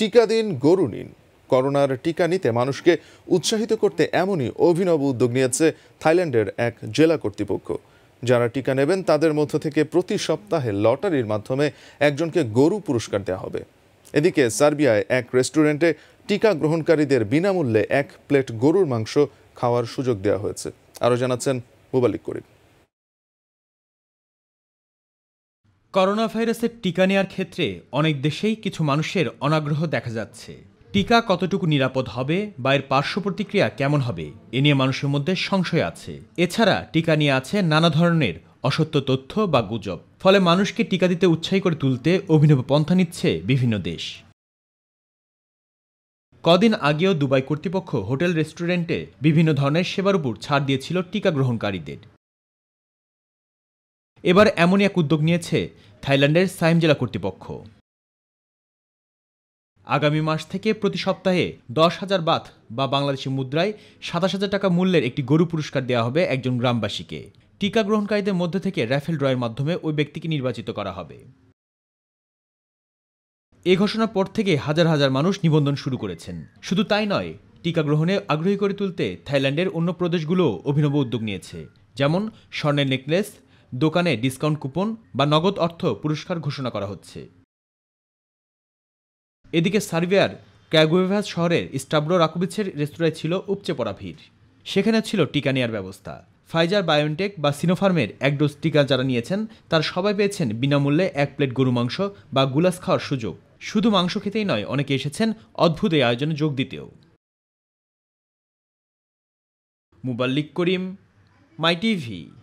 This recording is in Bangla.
টিকা দিন গরু নিন করোনার টিকা নিতে মানুষকে উৎসাহিত করতে এমনই অভিনব উদ্যোগ নিয়েছে থাইল্যান্ডের এক জেলা কর্তৃপক্ষ যারা টিকা নেবেন তাদের মধ্য থেকে প্রতি সপ্তাহে লটারির মাধ্যমে একজনকে গরু পুরস্কার দেওয়া হবে এদিকে সার্বিয়ায় এক রেস্টুরেন্টে টিকা গ্রহণকারীদের বিনামূল্যে এক প্লেট গরুর মাংস খাওয়ার সুযোগ দেওয়া হয়েছে আরও জানাচ্ছেন মুবালিক করিম করোনা ভাইরাসের টিকা নেয়ার ক্ষেত্রে অনেক দেশেই কিছু মানুষের অনাগ্রহ দেখা যাচ্ছে টিকা কতটুকু নিরাপদ হবে বা এর পার্শ্ব প্রতিক্রিয়া কেমন হবে এ নিয়ে মানুষের মধ্যে সংশয় আছে এছাড়া টিকা নিয়ে আছে নানা ধরনের অসত্য তথ্য বা গুজব ফলে মানুষকে টিকা দিতে উৎসাহী করে তুলতে অভিনব পন্থা নিচ্ছে বিভিন্ন দেশ কদিন আগেও দুবাই কর্তৃপক্ষ হোটেল রেস্টুরেন্টে বিভিন্ন ধরনের সেবার উপর ছাড় দিয়েছিল টিকা গ্রহণকারীদের এবার এমনই এক উদ্যোগ নিয়েছে থাইল্যান্ডের সাইম জেলা কর্তৃপক্ষ আগামী মাস থেকে প্রতি সপ্তাহে দশ হাজার বাথ বা বাংলাদেশি মুদ্রায় সাতাশ হাজার টাকা মূল্যের একটি গরু পুরস্কার দেওয়া হবে একজন গ্রামবাসীকে টিকা গ্রহণকারীদের মধ্যে থেকে র্যাফেল ড্রয়ের মাধ্যমে ওই ব্যক্তিকে নির্বাচিত করা হবে এ ঘোষণার পর থেকে হাজার হাজার মানুষ নিবন্ধন শুরু করেছেন শুধু তাই নয় টিকা গ্রহণে আগ্রহী করে তুলতে থাইল্যান্ডের অন্য প্রদেশগুলো অভিনব উদ্যোগ নিয়েছে যেমন স্বর্ণের নেকলেস দোকানে ডিসকাউন্ট কুপন বা নগদ অর্থ পুরস্কার ঘোষণা করা হচ্ছে এদিকে সার্বিয়ার ক্যাগুভাস শহরের স্টাব্রো রাকুবিচের রেস্তোরাঁয় ছিল উপচে পড়া ভিড় সেখানে ছিল টিকা নেওয়ার ব্যবস্থা ফাইজার বায়োনটেক বা সিনোফার্মের এক ডোজ টিকা যারা নিয়েছেন তার সবাই পেয়েছেন বিনামূল্যে এক প্লেট গরু মাংস বা গুলাস খাওয়ার সুযোগ শুধু মাংস খেতেই নয় অনেকে এসেছেন অদ্ভুত এই আয়োজনে যোগ দিতেও মুবাল্লিক করিম মাই টিভি